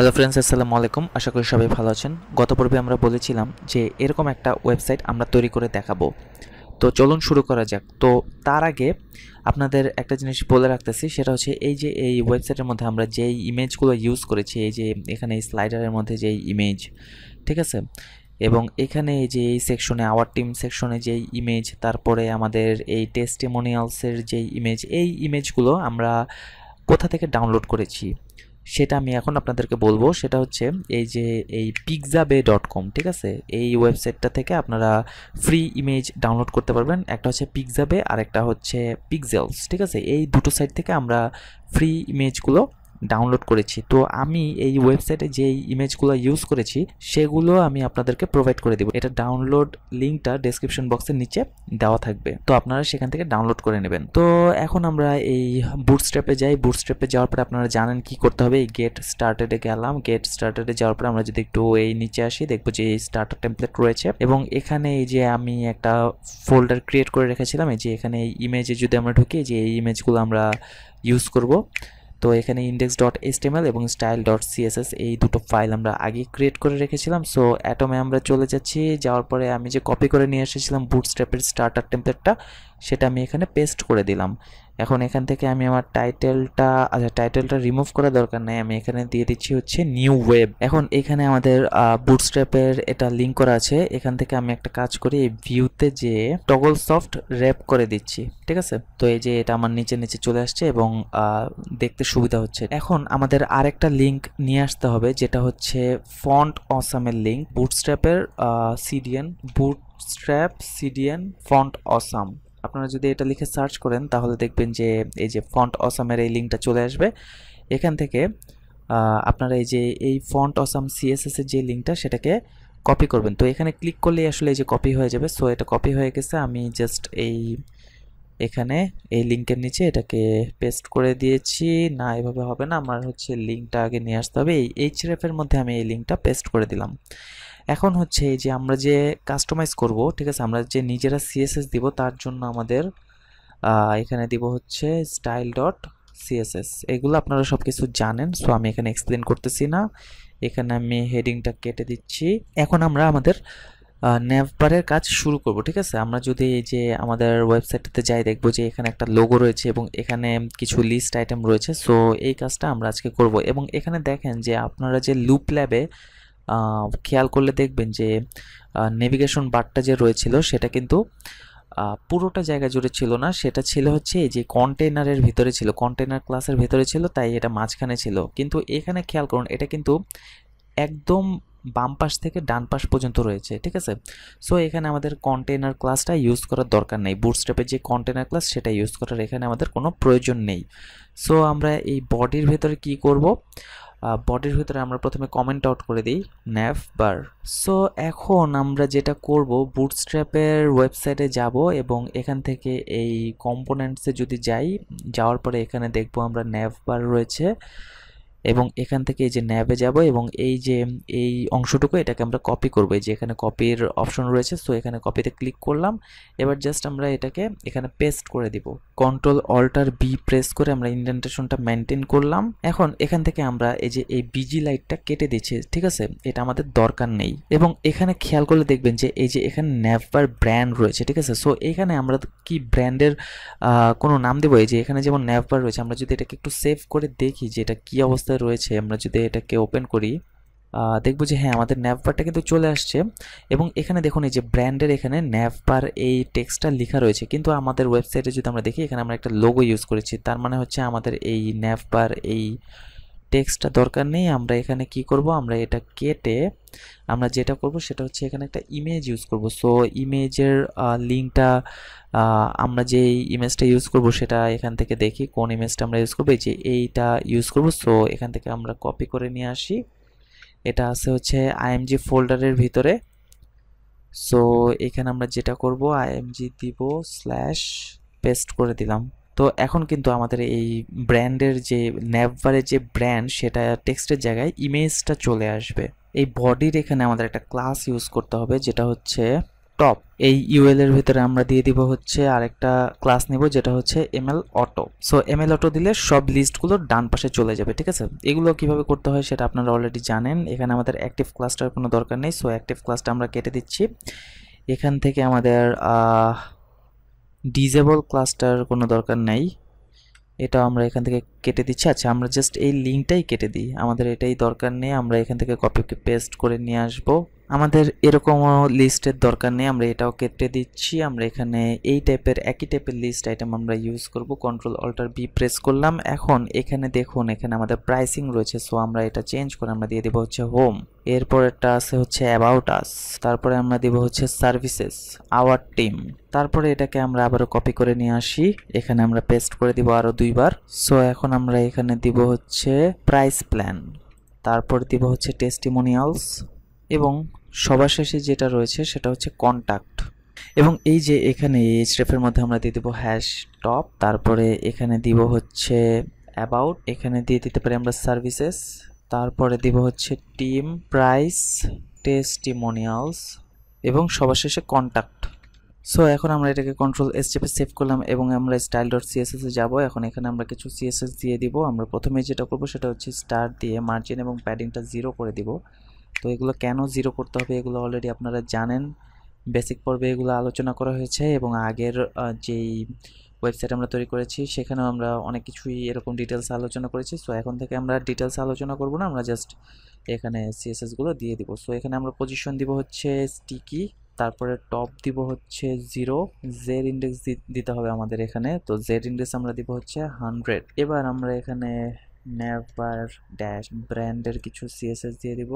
hello friends আসসালামু আলাইকুম আশা করি সবাই ভালো আছেন গত পর্বে আমরা বলেছিলাম যে এরকম একটা ওয়েবসাইট আমরা তৈরি করে দেখাবো তো চলুন শুরু করা যাক তো তার আগে আপনাদের একটা জিনিস বলে রাখতেছি সেটা হচ্ছে এই যে এই ওয়েবসাইটের মধ্যে আমরা যেই ইমেজগুলো ইউজ করেছি এই যে এখানে স্লাইডারের মধ্যে যেই ইমেজ ঠিক আছে এবং এখানে যে এই সেকশনে আওয়ার টিম সেকশনে যেই ইমেজ তারপরে আমাদের এই টেস্টিমোনিয়ালসের যেই ইমেজ এই ইমেজগুলো আমরা কোথা থেকে ডাউনলোড করেছি সেটা আমি এখন আপনাদেরকে বলবো সেটা হচ্ছে এই যে এই পিকজাবে ডট কম ঠিক আছে এই ওয়েবসাইটটা থেকে আপনারা ফ্রি ইমেজ ডাউনলোড করতে পারবেন একটা হচ্ছে পিকজাবে আর একটা হচ্ছে পিকজেলস ঠিক আছে এই দুটো সাইট থেকে আমরা ফ্রি ইমেজগুলো ডাউনলোড করেছি তো আমি এই ওয়েবসাইটে যে ইমেজগুলো ইউজ করেছি সেগুলো আমি আপনাদেরকে প্রোভাইড করে দেবো এটা ডাউনলোড লিঙ্কটা ডেসক্রিপশন বক্সের নিচে দেওয়া থাকবে তো আপনারা সেখান থেকে ডাউনলোড করে নেবেন তো এখন আমরা এই বুট বুটস্ট্র্যাপে যাই বুটস্ট্র্যাপে যাওয়ার পরে আপনারা জানেন কি করতে হবে এই গেট স্টার্টেডে গেলাম গেট স্টার্টেডে যাওয়ার পরে আমরা যদি একটু এই নিচে আসি দেখবো যে এই স্টার্টার টেমপ্লেট রয়েছে এবং এখানে এই যে আমি একটা ফোল্ডার ক্রিয়েট করে রেখেছিলাম এই যে এখানে এই ইমেজে যদি আমরা ঢুকি যে এই ইমেজগুলো আমরা ইউজ করব তো এখানে ইন্ডেক্স ডট এসটিএমএল এবং স্টাইল ডট সিএসএস এই দুটো ফাইল আমরা আগে ক্রিয়েট করে রেখেছিলাম সো অ্যাটমে আমরা চলে যাচ্ছি যাওয়ার পরে আমি যে কপি করে নিয়ে এসেছিলাম বুট স্টেপের স্টার্টার টেম্পলেটটা সেটা আমি এখানে পেস্ট করে দিলাম এখন এখান থেকে আমি আমার টাইটেলটা আচ্ছা টাইটেলটা রিমুভ করার দরকার নেই আমি এখানে দিয়ে দিচ্ছি হচ্ছে নিউ ওয়েব এখন এখানে আমাদের বুটস্ট্র্যাপের এটা লিঙ্ক করা আছে এখান থেকে আমি একটা কাজ করি এই ভিউতে যে টগল সফট র্যাপ করে দিচ্ছি ঠিক আছে তো এই যে এটা আমার নিচে নিচে চলে আসছে এবং দেখতে সুবিধা হচ্ছে এখন আমাদের আরেকটা লিঙ্ক নিয়ে আসতে হবে যেটা হচ্ছে ফন্ট অসামের লিঙ্ক বুটস্ট্র্যাপের CDN bootstrap CDN font awesome আপনারা যদি এটা লিখে সার্চ করেন তাহলে দেখবেন যে এই যে ফন্ট অসামের এই লিঙ্কটা চলে আসবে এখান থেকে আপনারা এই যে এই ফন্ট অসাম এর যে লিঙ্কটা সেটাকে কপি করবেন তো এখানে ক্লিক করলেই আসলে এই যে কপি হয়ে যাবে সো এটা কপি হয়ে গেছে আমি জাস্ট এই এখানে এই লিঙ্কের নিচে এটাকে পেস্ট করে দিয়েছি না এভাবে হবে না আমার হচ্ছে লিঙ্কটা আগে নিয়ে আসতে হবে এই এর মধ্যে আমি এই লিঙ্কটা পেস্ট করে দিলাম এখন হচ্ছে এই যে আমরা যে কাস্টমাইজ করব ঠিক আছে আমরা যে নিজেরা সিএসএস দিব তার জন্য আমাদের এখানে দিব হচ্ছে স্টাইল ডট সিএসএস এগুলো আপনারা সব কিছু জানেন সো আমি এখানে এক্সপ্লেন করতেছি না এখানে আমি হেডিংটা কেটে দিচ্ছি এখন আমরা আমাদের ন্যাভবারের কাজ শুরু করব ঠিক আছে আমরা যদি এই যে আমাদের ওয়েবসাইটটাতে যাই দেখব যে এখানে একটা লোগো রয়েছে এবং এখানে কিছু লিস্ট আইটেম রয়েছে সো এই কাজটা আমরা আজকে করব এবং এখানে দেখেন যে আপনারা যে লুপ ল্যাবে খেয়াল করলে দেখবেন যে নেভিগেশন বারটা যে রয়েছিল সেটা কিন্তু পুরোটা জায়গা জুড়ে ছিল না সেটা ছিল হচ্ছে এই যে কন্টেনারের ভিতরে ছিল কন্টেনার ক্লাসের ভিতরে ছিল তাই এটা মাঝখানে ছিল কিন্তু এখানে খেয়াল করুন এটা কিন্তু একদম বাম পাশ থেকে ডান পাশ পর্যন্ত রয়েছে ঠিক আছে সো এখানে আমাদের কন্টেনার ক্লাসটা ইউজ করার দরকার নেই বুটস্টেপের যে কন্টেনার ক্লাস সেটা ইউজ করার এখানে আমাদের কোনো প্রয়োজন নেই সো আমরা এই বডির ভেতরে কি করব বডির ভিতরে আমরা প্রথমে কমেন্ট আউট করে দিই ন্যাভ বার সো এখন আমরা যেটা করব বুটস্ট্র্যাপের ওয়েবসাইটে যাব এবং এখান থেকে এই কম্পোনেন্টসে যদি যাই যাওয়ার পরে এখানে দেখব আমরা ন্যাভ বার রয়েছে এবং এখান থেকে এই যে ন্যাবে যাব এবং এই যে এই অংশটুকু এটাকে আমরা কপি করবো এই যে এখানে কপির অপশন রয়েছে সো এখানে কপিতে ক্লিক করলাম এবার জাস্ট আমরা এটাকে এখানে পেস্ট করে দিব কন্ট্রোল অল্টার বি প্রেস করে আমরা ইন্ডেন্টেশনটা মেনটেন করলাম এখন এখান থেকে আমরা এই যে এই বিজি লাইটটা কেটে দিচ্ছি ঠিক আছে এটা আমাদের দরকার নেই এবং এখানে খেয়াল করলে দেখবেন যে এই যে এখানে ন্যাভার ব্র্যান্ড রয়েছে ঠিক আছে সো এখানে আমরা কি ব্র্যান্ডের কোনো নাম দেবো এই যে এখানে যেমন ন্যাভার রয়েছে আমরা যদি এটাকে একটু সেভ করে দেখি যে এটা কী অবস্থা অবস্থায় রয়েছে আমরা যদি এটাকে ওপেন করি দেখবো যে হ্যাঁ আমাদের ন্যাভবারটা কিন্তু চলে আসছে এবং এখানে দেখুন এই যে ব্র্যান্ডের এখানে ন্যাভবার এই টেক্সটটা লেখা রয়েছে কিন্তু আমাদের ওয়েবসাইটে যদি আমরা দেখি এখানে আমরা একটা লোগো ইউজ করেছি তার মানে হচ্ছে আমাদের এই ন্যাভবার এই টেক্সটটা দরকার নেই আমরা এখানে কি করব আমরা এটা কেটে আমরা যেটা করব সেটা হচ্ছে এখানে একটা ইমেজ ইউজ করব সো ইমেজের লিঙ্কটা আমরা যে ইমেজটা ইউজ করব সেটা এখান থেকে দেখি কোন ইমেজটা আমরা ইউজ করবো যে এইটা ইউজ করব সো এখান থেকে আমরা কপি করে নিয়ে আসি এটা আছে হচ্ছে আইএমজি ফোল্ডারের ভিতরে সো এখানে আমরা যেটা করব আইএমজি দিব স্ল্যাশ পেস্ট করে দিলাম তো এখন কিন্তু আমাদের এই ব্র্যান্ডের যে ন্যাপভারের যে ব্র্যান্ড সেটা টেক্সটের জায়গায় ইমেজটা চলে আসবে এই বডির এখানে আমাদের একটা ক্লাস ইউজ করতে হবে যেটা হচ্ছে টপ এই ইউএল এর ভিতরে আমরা দিয়ে দিব হচ্ছে আরেকটা ক্লাস নেব যেটা হচ্ছে ML auto so ML auto দিলে সব লিস্টগুলো ডান পাশে চলে যাবে ঠিক আছে এগুলো কিভাবে করতে হয় সেটা আপনারা অলরেডি জানেন এখানে আমাদের অ্যাক্টিভ ক্লাসটার কোনো দরকার নেই সো অ্যাক্টিভ ক্লাসটা আমরা কেটে দিচ্ছি এখান থেকে আমাদের ডিজেবল ক্লাস্টার কোনো দরকার নাই এটা আমরা এখান থেকে কেটে দিচ্ছি আচ্ছা আমরা জাস্ট এই লিঙ্কটাই কেটে দিই আমাদের এটাই দরকার নেই আমরা এখান থেকে কপিকে পেস্ট করে নিয়ে আসবো আমাদের এরকম লিস্টের দরকার নেই আমরা এটাও কেটে দিচ্ছি আমরা এখানে এই টাইপের একই টাইপের লিস্ট আইটেম আমরা ইউজ করব কন্ট্রোল অল্টার বি প্রেস করলাম এখন এখানে দেখুন এখানে আমাদের প্রাইসিং রয়েছে সো আমরা এটা চেঞ্জ করে আমরা দিয়ে দেব হচ্ছে হোম এরপরেরটা আছে হচ্ছে অ্যাবাউট আস তারপরে আমরা দেব হচ্ছে সার্ভিসেস আওয়ার টিম তারপরে এটাকে আমরা আবারও কপি করে নিয়ে আসি এখানে আমরা পেস্ট করে দিব আরও দুইবার সো এখন আমরা এখানে দিব হচ্ছে প্রাইস প্ল্যান তারপর দিব হচ্ছে টেস্টিমোনিয়ালস এবং সবার শেষে যেটা রয়েছে সেটা হচ্ছে কন্ট্যাক্ট এবং এই যে এখানে এইচরেফের মধ্যে আমরা দিয়ে দেব হ্যাশ টপ তারপরে এখানে দিব হচ্ছে অ্যাবাউট এখানে দিয়ে দিতে পারি আমরা সার্ভিসেস তারপরে দিব হচ্ছে টিম প্রাইস টেস্টিমোনিয়ালস এবং সবার শেষে কন্ট্যাক্ট সো এখন আমরা এটাকে কন্ট্রোল এস চেপে সেভ করলাম এবং আমরা স্টাইল ডট সিএসএসে যাবো এখন এখানে আমরা কিছু সিএসএস দিয়ে দিব আমরা প্রথমে যেটা করবো সেটা হচ্ছে স্টার দিয়ে মার্জিন এবং প্যাডিংটা জিরো করে দিব তো এগুলো কেন জিরো করতে হবে এগুলো অলরেডি আপনারা জানেন বেসিক পর্বে এগুলো আলোচনা করা হয়েছে এবং আগের যেই ওয়েবসাইট আমরা তৈরি করেছি সেখানেও আমরা অনেক কিছুই এরকম ডিটেলস আলোচনা করেছি সো এখন থেকে আমরা ডিটেলস আলোচনা করব না আমরা জাস্ট এখানে সিএসএসগুলো দিয়ে দিব সো এখানে আমরা পজিশন দিব হচ্ছে স্টিকি তারপরে টপ দিব হচ্ছে জিরো জের ইন্ডেক্স দিতে হবে আমাদের এখানে তো জেড ইন্ডেক্স আমরা দিব হচ্ছে হান্ড্রেড এবার আমরা এখানে নেভার ড্যাশ ব্র্যান্ডের কিছু সিএসএস দিয়ে দিব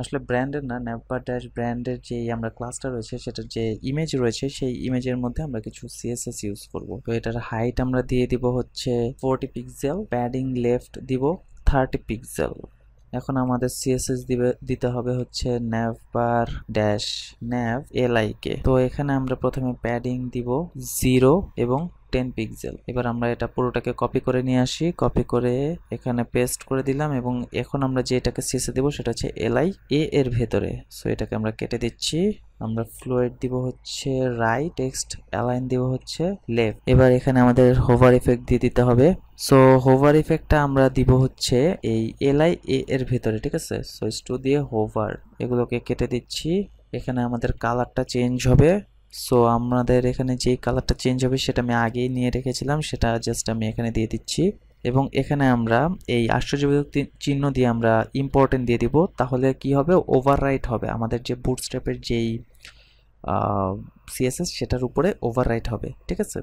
আসলে ব্র্যান্ডের না ন্যাপার ড্যাশ ব্র্যান্ডের যে আমরা ক্লাসটা রয়েছে সেটার যে ইমেজ রয়েছে সেই ইমেজের মধ্যে আমরা কিছু সিএসএস ইউজ করব তো এটার হাইট আমরা দিয়ে দিব হচ্ছে ফোরটি পিক্সেল প্যাডিং লেফট দিব থার্টি পিক্সেল এখন আমাদের সিএসএস দিবে দিতে হবে হচ্ছে ন্যাভবার ড্যাশ ন্যাভ এলআইকে তো এখানে আমরা প্রথমে প্যাডিং দিব জিরো এবং টেন পিক্সেল এবার আমরা এটা পুরোটাকে কপি করে নিয়ে আসি কপি করে এখানে পেস্ট করে দিলাম এবং এখন আমরা যে এটাকে শেষে দেবো সেটা হচ্ছে এলআই এ এর ভেতরে সো এটাকে আমরা কেটে দিচ্ছি আমরা ফ্লুয়েড দিব হচ্ছে রাইট টেক্সট অ্যালাইন দিব হচ্ছে লেফট এবার এখানে আমাদের হোভার ইফেক্ট দিয়ে দিতে হবে সো হোভার ইফেক্টটা আমরা দিব হচ্ছে এই এলআই এ এর ভেতরে ঠিক আছে সো স্টু দিয়ে হোভার এগুলোকে কেটে দিচ্ছি এখানে আমাদের কালারটা চেঞ্জ হবে সো আমাদের এখানে যে কালারটা চেঞ্জ হবে সেটা আমি আগেই নিয়ে রেখেছিলাম সেটা জাস্ট আমি এখানে দিয়ে দিচ্ছি এবং এখানে আমরা এই আশ্চর্যবোধক চিহ্ন দিয়ে আমরা ইম্পর্টেন্ট দিয়ে দিব তাহলে কি হবে ওভাররাইট হবে আমাদের যে বুট স্টেপের যেই সিএসএস সেটার উপরে ওভাররাইট হবে ঠিক আছে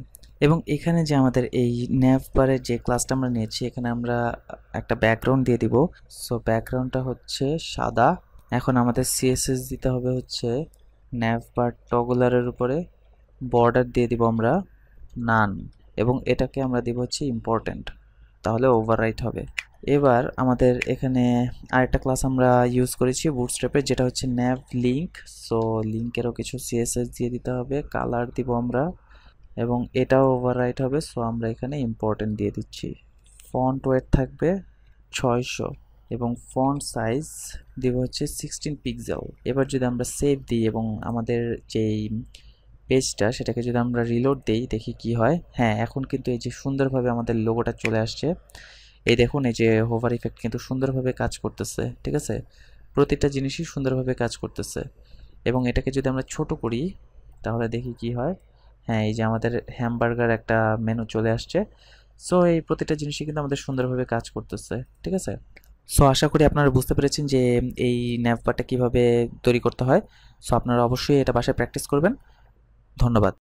এবং এখানে যে আমাদের এই ন্যাভবারের যে ক্লাসটা আমরা নিয়েছি এখানে আমরা একটা ব্যাকগ্রাউন্ড দিয়ে দিব সো ব্যাকগ্রাউন্ডটা হচ্ছে সাদা এখন আমাদের সিএসএস দিতে হবে হচ্ছে ন্যাভ বা টগলারের উপরে বর্ডার দিয়ে দিব আমরা নান এবং এটাকে আমরা দিব হচ্ছে ইম্পর্ট্যান্ট তাহলে ওভাররাইট হবে এবার আমাদের এখানে আরেকটা ক্লাস আমরা ইউজ করেছি বুটস্ট্র্যাপের যেটা হচ্ছে ন্যাভ লিঙ্ক সো লিঙ্কেরও কিছু সিএসএস দিয়ে দিতে হবে কালার দিব আমরা এবং এটাও ওভাররাইট হবে সো আমরা এখানে ইম্পর্টেন্ট দিয়ে দিচ্ছি ফন্ট ওয়েট থাকবে ছয়শো এবং ফন্ট সাইজ দেব হচ্ছে সিক্সটিন পিক্সেল এবার যদি আমরা সেভ দিই এবং আমাদের যেই পেজটা সেটাকে যদি আমরা রিলোড দিই দেখি কি হয় হ্যাঁ এখন কিন্তু এই যে সুন্দরভাবে আমাদের লোগোটা চলে আসছে এই দেখুন এই যে হোভার ইফেক্ট কিন্তু সুন্দরভাবে কাজ করতেছে ঠিক আছে প্রতিটা জিনিসই সুন্দরভাবে কাজ করতেছে এবং এটাকে যদি আমরা ছোট করি তাহলে দেখি কি হয় হ্যাঁ এই যে আমাদের হ্যামবার্গার একটা মেনু চলে আসছে সো এই প্রতিটা জিনিসই কিন্তু আমাদের সুন্দরভাবে কাজ করতেছে ঠিক আছে সো আশা করি আপনারা বুঝতে পেরেছেন যে এই ন্যাভবারটা কিভাবে তৈরি করতে হয় সো আপনারা অবশ্যই এটা বাসায় প্র্যাকটিস করবেন ধন্যবাদ